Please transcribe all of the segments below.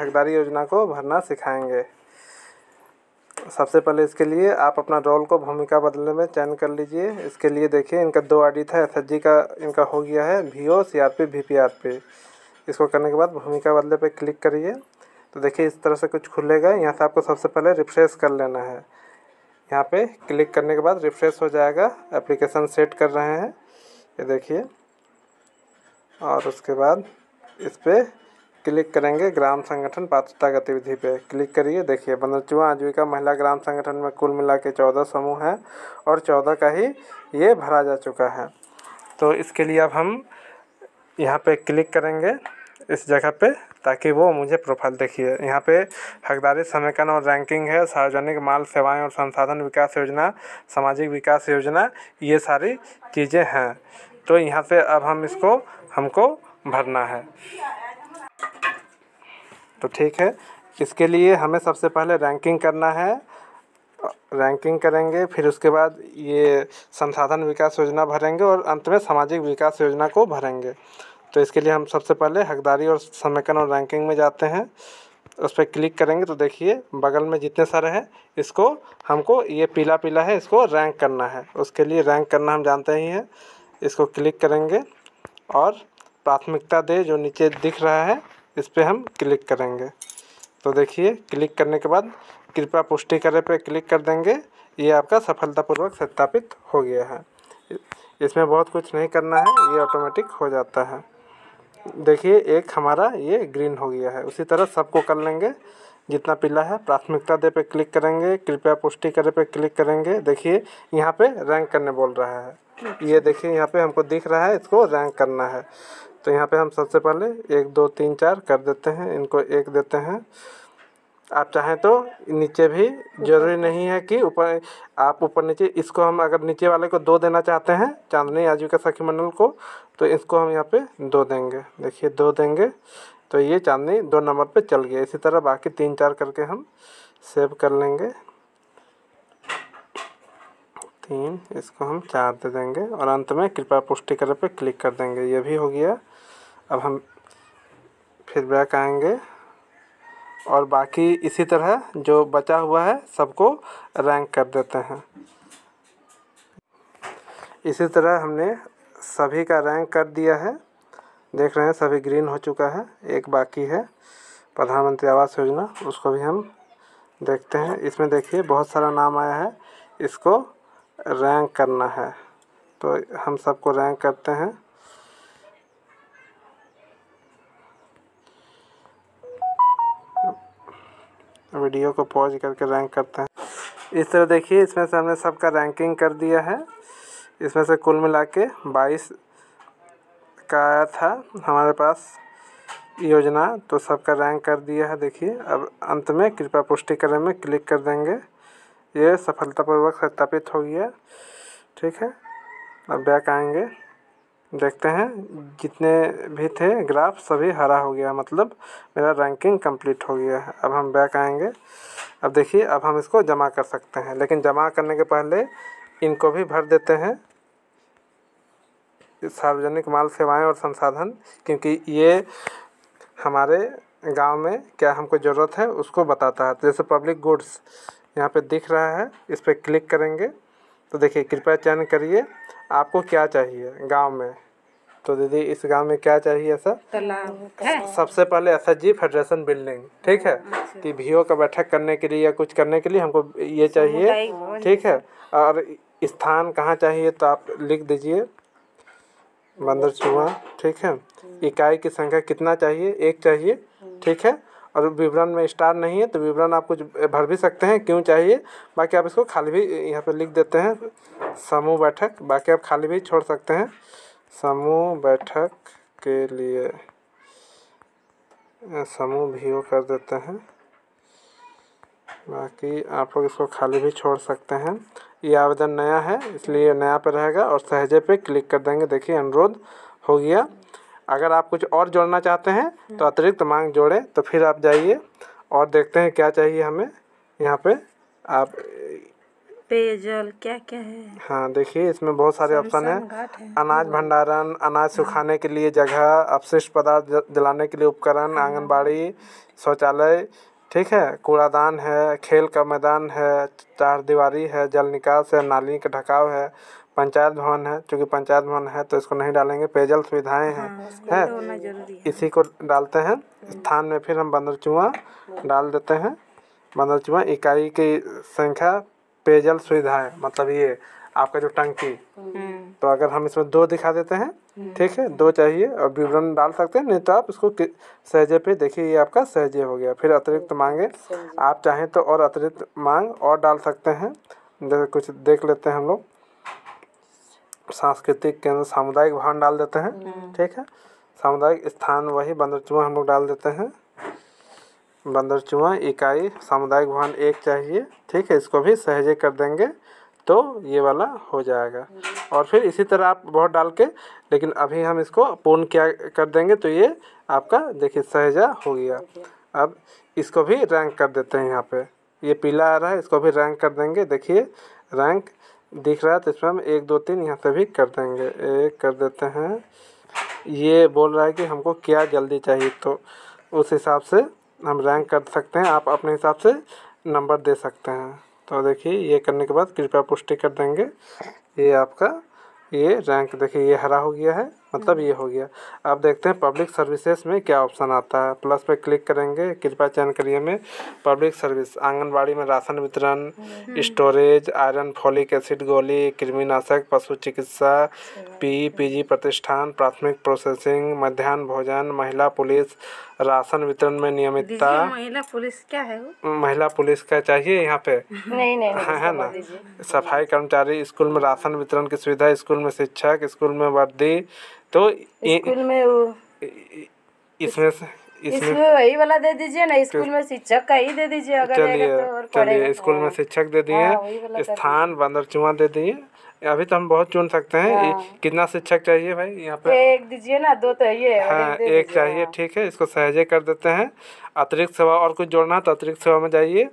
हकदारी योजना को भरना सिखाएंगे सबसे पहले इसके लिए आप अपना रोल को भूमिका बदलने में चयन कर लीजिए इसके लिए देखिए इनका दो आई था एस का इनका हो गया है V O C R P V P R P इसको करने के बाद भूमिका बदले पर क्लिक करिए तो देखिए इस तरह से कुछ खुलेगा यहाँ से आपको सबसे पहले रिफ्रेश कर लेना है यहाँ पे क्लिक करने के बाद रिफ्रेश हो जाएगा एप्लीकेशन सेट कर रहे हैं ये देखिए और उसके बाद इस पर क्लिक करेंगे ग्राम संगठन पात्रता गतिविधि पे क्लिक करिए देखिए बनरचुआ आजीविका महिला ग्राम संगठन में कुल मिला के चौदह समूह हैं और चौदह का ही ये भरा जा चुका है तो इसके लिए अब हम यहाँ पे क्लिक करेंगे इस जगह पे ताकि वो मुझे प्रोफाइल देखिए यहाँ पे हकदारी समेकन और रैंकिंग है सार्वजनिक माल सेवाएं और संसाधन विकास योजना सामाजिक विकास योजना ये सारी चीज़ें हैं तो यहाँ से अब हम इसको हमको भरना है तो ठीक है इसके लिए हमें सबसे पहले रैंकिंग करना है रैंकिंग करेंगे फिर उसके बाद ये संसाधन विकास योजना भरेंगे और अंत में सामाजिक विकास योजना को भरेंगे तो इसके लिए हम सबसे पहले हकदारी और समेकन और रैंकिंग में जाते हैं उस पर क्लिक करेंगे तो देखिए बगल में जितने सारे हैं इसको हमको ये पीला पीला है इसको रैंक करना है उसके लिए रैंक करना हम जानते ही हैं इसको क्लिक करेंगे और प्राथमिकता दे जो नीचे दिख रहा है इस पर हम क्लिक करेंगे तो देखिए क्लिक करने के बाद कृपया पुष्टि करे पर क्लिक कर देंगे ये आपका सफलतापूर्वक सत्यापित हो गया है इसमें बहुत कुछ नहीं करना है ये ऑटोमेटिक हो जाता है देखिए एक हमारा ये ग्रीन हो गया है उसी तरह सबको कर लेंगे जितना पीला है प्राथमिकता दे पे क्लिक करेंगे कृपया पुष्टि करे पे क्लिक करेंगे देखिए यहाँ पे रैंक करने बोल रहा है ये देखिए यहाँ पे हमको दिख रहा है इसको रैंक करना है तो यहाँ पे हम सबसे पहले एक दो तीन चार कर देते हैं इनको एक देते हैं आप चाहें तो नीचे भी ज़रूरी नहीं है कि ऊपर आप ऊपर नीचे इसको हम अगर नीचे वाले को दो देना चाहते हैं चांदनी आजीविका सखी मंडल को तो इसको हम यहाँ पे दो देंगे देखिए दो देंगे तो ये चांदनी दो नंबर पे चल गया इसी तरह बाकी तीन चार करके हम सेव कर लेंगे तीन इसको हम चार दे देंगे और अंत में कृपया पुष्टि करे पे क्लिक कर देंगे ये भी हो गया अब हम फिर बैक आएंगे और बाकी इसी तरह जो बचा हुआ है सबको रैंक कर देते हैं इसी तरह हमने सभी का रैंक कर दिया है देख रहे हैं सभी ग्रीन हो चुका है एक बाकी है प्रधानमंत्री आवास योजना उसको भी हम देखते हैं इसमें देखिए बहुत सारा नाम आया है इसको रैंक करना है तो हम सबको रैंक करते हैं वीडियो को पॉज करके रैंक करते हैं इस तरह देखिए इसमें से हमने सबका रैंकिंग कर दिया है इसमें से कुल मिला के बाईस का आया था हमारे पास योजना तो सबका रैंक कर दिया है देखिए अब अंत में कृपया पुष्टि करने में क्लिक कर देंगे ये सफलतापूर्वक सत्यापित हो गया ठीक है अब बैक आएंगे देखते हैं जितने भी थे ग्राफ सभी हरा हो गया मतलब मेरा रैंकिंग कंप्लीट हो गया है अब हम बैक आएंगे अब देखिए अब हम इसको जमा कर सकते हैं लेकिन जमा करने के पहले इनको भी भर देते हैं सार्वजनिक माल सेवाएं और संसाधन क्योंकि ये हमारे गांव में क्या हमको ज़रूरत है उसको बताता है जैसे पब्लिक गुड्स यहाँ पर दिख रहा है इस पर क्लिक करेंगे तो देखिए कृपया चयन करिए आपको क्या चाहिए गांव में तो दीदी इस गांव में क्या चाहिए सर सबसे पहले एस जी फेडरेशन बिल्डिंग ठीक है हाँ, अच्छा। कि भीओ का बैठक करने के लिए या कुछ करने के लिए हमको ये चाहिए ठीक है और स्थान कहाँ चाहिए तो आप लिख दीजिए बंदर चुहा ठीक है इकाई की संख्या कितना चाहिए एक चाहिए ठीक है और विवरण में स्टार नहीं है तो विवरण आप कुछ भर भी सकते हैं क्यों चाहिए बाकी आप इसको खाली भी यहाँ पर लिख देते हैं समूह बैठक बाकी आप खाली भी छोड़ सकते हैं समूह बैठक के लिए समूह भी वो कर देते हैं बाकी आप लोग इसको खाली भी छोड़ सकते हैं ये आवेदन नया है इसलिए नया पर रहेगा और सहजे पे क्लिक कर देंगे देखिए अनुरोध हो गया अगर आप कुछ और जोड़ना चाहते हैं तो हम्म। अतिरिक्त मांग जोड़ें तो फिर आप जाइए और देखते हैं क्या चाहिए हमें यहाँ पे आप पेयजल क्या क्या है हाँ देखिए इसमें बहुत सारे ऑप्शन हैं अनाज हम्म। भंडारण अनाज हाँ। सुखाने के लिए जगह अपशिष्ट पदार्थ जलाने के लिए उपकरण हाँ। आंगनबाड़ी शौचालय ठीक है कूड़ादान है खेल का मैदान है चार दीवारी है जल निकास है नाली का ढकाव है पंचायत भवन है क्योंकि पंचायत भवन है तो इसको नहीं डालेंगे पेयजल सुविधाएं हैं हाँ, है इसी को डालते हैं स्थान में फिर हम बंदर चूहा डाल देते हैं बंदर चूहा इकाई की संख्या पेयजल सुविधाएं मतलब ये आपका जो टंकी हम्म। तो अगर हम इसमें दो दिखा देते हैं हम्म। ठीक है दो चाहिए और विवरण डाल सकते हैं नहीं तो आप इसको सहजे पे देखिए ये आपका सहजे हो गया फिर अतिरिक्त मांगे आप चाहें तो और अतिरिक्त मांग और डाल सकते हैं कुछ देख लेते हैं हम लोग सांस्कृतिक केंद्र सामुदायिक भवन डाल देते हैं हम्म। ठीक है सामुदायिक स्थान वही बंदर चुआ हम लोग डाल देते हैं बंदर चुआ इकाई सामुदायिक भवन एक चाहिए ठीक है इसको भी सहेजे कर देंगे तो ये वाला हो जाएगा हम्म। और फिर इसी तरह आप बहुत डाल के लेकिन अभी हम इसको पूर्ण किया कर देंगे तो ये आपका देखिए सहेजा हो गया अब इसको भी रैंक कर देते हैं यहाँ पे ये पीला आ रहा है इसको भी रैंक कर देंगे देखिए रैंक दिख रहा है तो इसमें हम एक दो तीन यहाँ से भी कर देंगे एक कर देते हैं ये बोल रहा है कि हमको क्या जल्दी चाहिए तो उस हिसाब से हम रैंक कर सकते हैं आप अपने हिसाब से नंबर दे सकते हैं तो देखिए ये करने के बाद कृपया पुष्टि कर देंगे ये आपका ये रैंक देखिए ये हरा हो गया है मतलब ये हो गया अब देखते हैं पब्लिक सर्विसेज में क्या ऑप्शन आता है प्लस पे क्लिक करेंगे कृपया चयन करिए में पब्लिक सर्विस आंगनबाड़ी में राशन वितरण स्टोरेज आयरन फोलिक एसिड गोली कृमिनाशक पशु चिकित्सा पी पीजी प्रतिष्ठान प्राथमिक प्रोसेसिंग मध्यान्ह भोजन महिला पुलिस राशन वितरण में नियमितता महिला पुलिस क्या है महिला पुलिस का चाहिए यहाँ पे नहीं नहीं है ना सफाई कर्मचारी स्कूल में राशन वितरण की सुविधा स्कूल में शिक्षक स्कूल में वर्दी तो स्कूल में वो इसमें से इसमें वही वाला दे दीजिए ना स्कूल में शिक्षक का ही दे दीजिए अगर चलिए तो चलिए स्कूल में शिक्षक दे दिए हाँ, स्थान बंदर चुहा दे दिए अभी तो हम बहुत चुन सकते हैं हाँ। कितना शिक्षक चाहिए भाई यहाँ पे एक दीजिए ना दो तो ये हाँ एक, एक चाहिए हाँ। ठीक है इसको सहजे कर देते हैं अतिरिक्त सेवा और कुछ जोड़ना है तो अतिरिक्त सेवा में जाइए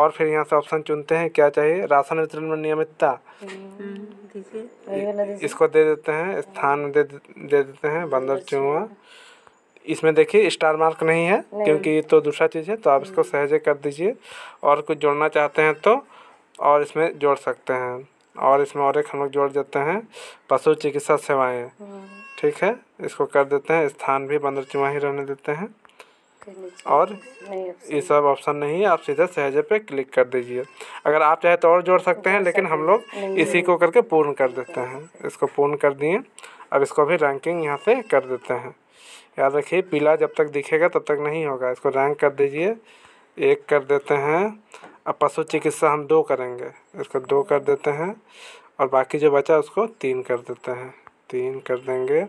और फिर यहाँ से ऑप्शन चुनते हैं क्या चाहिए राशन वितरण में नियमितता हम्म, हम्म, इसको दे देते हैं स्थान दे देते हैं बंदर चुहा इसमें देखिए स्टार मार्क नहीं है क्योंकि ये तो दूसरा चीज़ है तो आप इसको हम्म। सहजे कर दीजिए और कुछ जोड़ना चाहते हैं तो और इसमें जोड़ सकते हैं और इसमें और एक हम लोग जोड़ देते हैं पशु चिकित्सा सेवाएं हम्म। ठीक है इसको कर देते हैं स्थान भी बंदर चुमा ही रहने देते हैं और ये सब ऑप्शन नहीं है आप सीधे सहजे पे क्लिक कर दीजिए अगर आप चाहे तो और जोड़ सकते हैं लेकिन हम लोग इसी को करके पूर्ण कर देते हैं इसको पूर्ण कर दिए अब इसको भी रैंकिंग यहाँ से कर देते हैं याद रखिए पीला जब तक दिखेगा तब तक नहीं होगा इसको रैंक कर दीजिए एक कर देते हैं अब पशु चिकित्सा हम दो करेंगे इसको दो कर देते हैं और बाकी जो बचा उसको तीन कर देते हैं तीन कर देंगे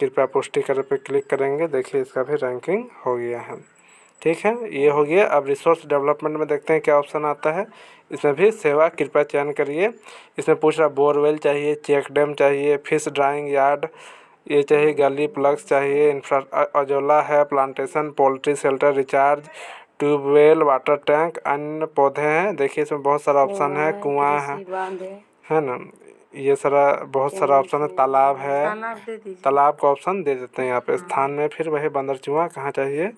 कृपया पुष्टि कर पे क्लिक करेंगे देखिए इसका भी रैंकिंग हो गया है ठीक है ये हो गया अब रिसोर्स डेवलपमेंट में देखते हैं क्या ऑप्शन आता है इसमें भी सेवा कृपया चयन करिए इसमें पूछ रहा बोरवेल चाहिए चेक डैम चाहिए फिश ड्राइंग यार्ड ये चाहिए गली प्लग्स चाहिए इंफ्रा अजोला है plantation poultry shelter recharge tubewell water tank अन्य पौधे हैं देखिए इसमें बहुत सारा ऑप्शन है कुआं है है ना ये सारा बहुत सारा ऑप्शन है तालाब है तालाब का ऑप्शन दे देते हैं यहाँ पे हाँ। स्थान में फिर वही बंदर चूहा कहाँ चाहिए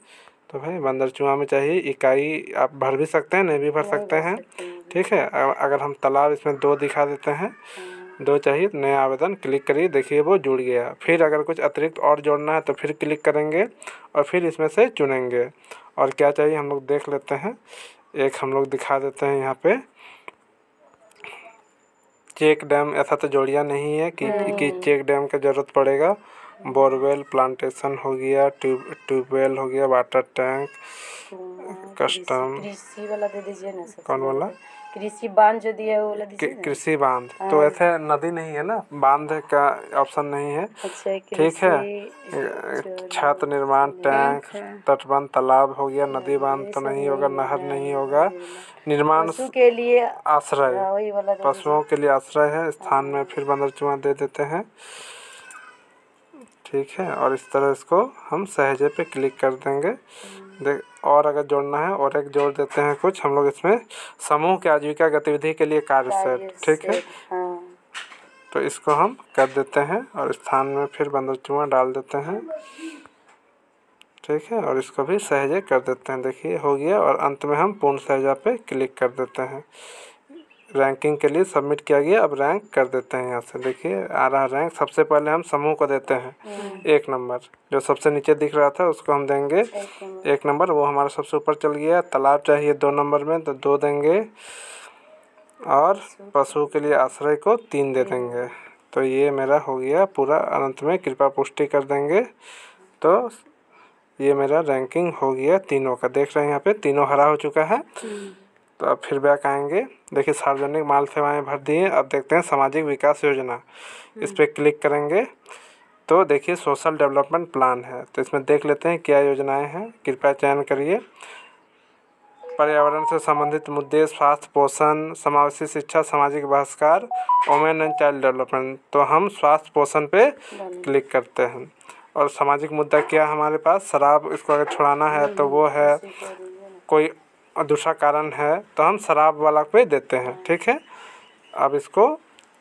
तो भाई बंदर चुआ में चाहिए इकाई आप भर भी सकते हैं नहीं भी भर हाँ, सकते हैं ठीक है अगर हम तालाब इसमें दो दिखा देते हैं हाँ। दो चाहिए तो नया आवेदन क्लिक करिए देखिए वो जुड़ गया फिर अगर कुछ अतिरिक्त और जोड़ना है तो फिर क्लिक करेंगे और फिर इसमें से चुनेंगे और क्या चाहिए हम लोग देख लेते हैं एक हम लोग दिखा देते हैं यहाँ पे चेक डैम ऐसा तो जोड़िया नहीं है कि कि हाँ। चेक डैम का ज़रूरत पड़ेगा बोरवेल प्लांटेशन हो गया ट्यूब ट्यूबवेल हो गया वाटर टैंक हाँ, कस्टम वाला दे दीजिए ना कौन वाला कृषि बांध जो दिया वो कृषि बांध तो हाँ। ऐसे नदी नहीं है ना बांध का ऑप्शन नहीं है अच्छा, ठीक है छत निर्माण टैंक तटबंध तालाब हो गया नदी हाँ, बांध तो नहीं होगा नहर नहीं होगा निर्माण के लिए आश्रय हाँ, तो पशुओं के लिए आश्रय है स्थान में फिर बंदर चुमा दे देते हैं ठीक है और इस तरह इसको हम सहजे पे क्लिक कर देंगे देख और अगर जोड़ना है और एक जोड़ देते हैं कुछ हम लोग इसमें समूह के आजीविका गतिविधि के लिए कार्य सेट ठीक है हाँ। तो इसको हम कर देते हैं और स्थान में फिर बंदर बंदरचुआ डाल देते हैं ठीक है और इसको भी सहजे कर देते हैं देखिए हो गया और अंत में हम पूर्ण सहजा पे क्लिक कर देते हैं रैंकिंग के लिए सबमिट किया गया अब रैंक कर देते हैं यहाँ से देखिए आ रहा रैंक सबसे पहले हम समूह को देते हैं हम्म। एक नंबर जो सबसे नीचे दिख रहा था उसको हम देंगे एक नंबर वो हमारा सबसे ऊपर चल गया तालाब चाहिए दो नंबर में तो दो देंगे और पशु के लिए आश्रय को तीन दे हम्म। देंगे तो ये मेरा हो गया पूरा अनंत में कृपा पुष्टि कर देंगे तो ये मेरा रैंकिंग हो गया तीनों का देख रहे हैं यहाँ पे तीनों हरा हो चुका है तो अब फीडबैक आएंगे देखिए सार्वजनिक माल सेवाएँ भर दिए अब देखते हैं सामाजिक विकास योजना इस पर क्लिक करेंगे तो देखिए सोशल डेवलपमेंट प्लान है तो इसमें देख लेते हैं क्या योजनाएं हैं कृपया चयन करिए पर्यावरण से संबंधित मुद्दे स्वास्थ्य पोषण समावेशी शिक्षा सामाजिक बहिष्कार वोमेन एंड चाइल्ड डेवलपमेंट तो हम स्वास्थ्य पोषण पे क्लिक करते हैं और सामाजिक मुद्दा क्या हमारे पास शराब इसको अगर छुड़ाना है तो वो है कोई और दूसरा कारण है तो हम शराब वाला पे देते हैं ठीक है अब इसको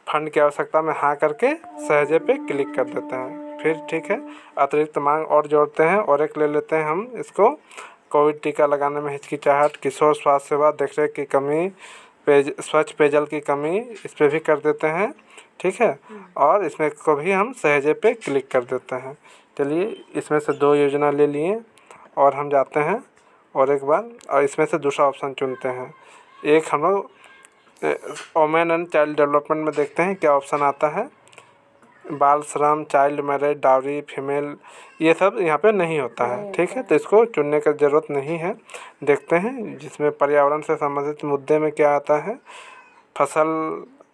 फंड की आवश्यकता में हाँ करके सहजे पे क्लिक कर देते हैं फिर ठीक है अतिरिक्त मांग और जोड़ते हैं और एक ले लेते हैं हम इसको कोविड टीका लगाने में हिचकिचाहट किशोर स्वास्थ्य सेवा देखरेख की कमी पेज स्वच्छ पेयजल की कमी इस पर भी कर देते हैं ठीक है और इसमें को भी हम सहजे पे क्लिक कर देते हैं चलिए इसमें से दो योजना ले लिए और हम जाते हैं और एक बार और इसमें से दूसरा ऑप्शन चुनते हैं एक हम लोग वोमेन एंड चाइल्ड डेवलपमेंट में देखते हैं क्या ऑप्शन आता है बाल श्रम चाइल्ड मैरिज डावरी फीमेल ये सब यहाँ पे नहीं होता है ठीक है तो इसको चुनने की ज़रूरत नहीं है देखते हैं जिसमें पर्यावरण से संबंधित मुद्दे में क्या आता है फसल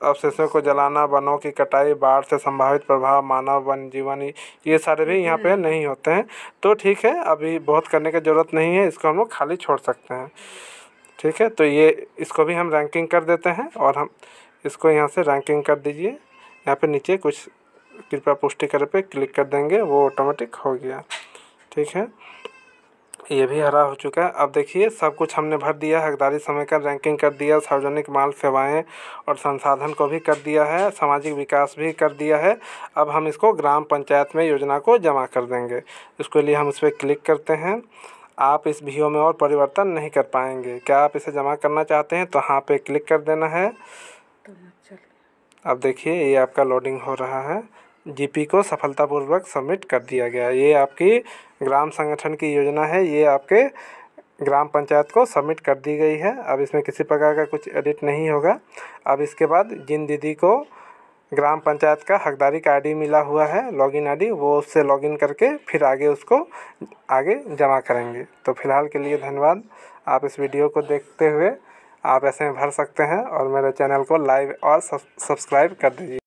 अवशेषों को जलाना वनों की कटाई बाढ़ से संभावित प्रभाव मानव वन जीवन ये सारे भी यहाँ पे नहीं होते हैं तो ठीक है अभी बहुत करने की ज़रूरत नहीं है इसको हम लोग खाली छोड़ सकते हैं ठीक है तो ये इसको भी हम रैंकिंग कर देते हैं और हम इसको यहाँ से रैंकिंग कर दीजिए यहाँ पर नीचे कुछ कृपया पुष्टि कर पे क्लिक कर देंगे वो ऑटोमेटिक हो गया ठीक है ये भी हरा हो चुका है अब देखिए सब कुछ हमने भर दिया हकदारी समय का रैंकिंग कर दिया सार्वजनिक माल सेवाएं और संसाधन को भी कर दिया है सामाजिक विकास भी कर दिया है अब हम इसको ग्राम पंचायत में योजना को जमा कर देंगे इसके लिए हम उस पर क्लिक करते हैं आप इस भी में और परिवर्तन नहीं कर पाएंगे क्या आप इसे जमा करना चाहते हैं तो हाँ पे क्लिक कर देना है तो अब देखिए ये आपका लोडिंग हो रहा है जी पी को सफलतापूर्वक सबमिट कर दिया गया ये आपकी ग्राम संगठन की योजना है ये आपके ग्राम पंचायत को सबमिट कर दी गई है अब इसमें किसी प्रकार का कुछ एडिट नहीं होगा अब इसके बाद जिन दीदी को ग्राम पंचायत का हकदारी का आई मिला हुआ है लॉगिन आईडी वो उससे लॉगिन करके फिर आगे उसको आगे जमा करेंगे तो फिलहाल के लिए धन्यवाद आप इस वीडियो को देखते हुए आप ऐसे में भर सकते हैं और मेरे चैनल को लाइव और सब्सक्राइब कर दीजिए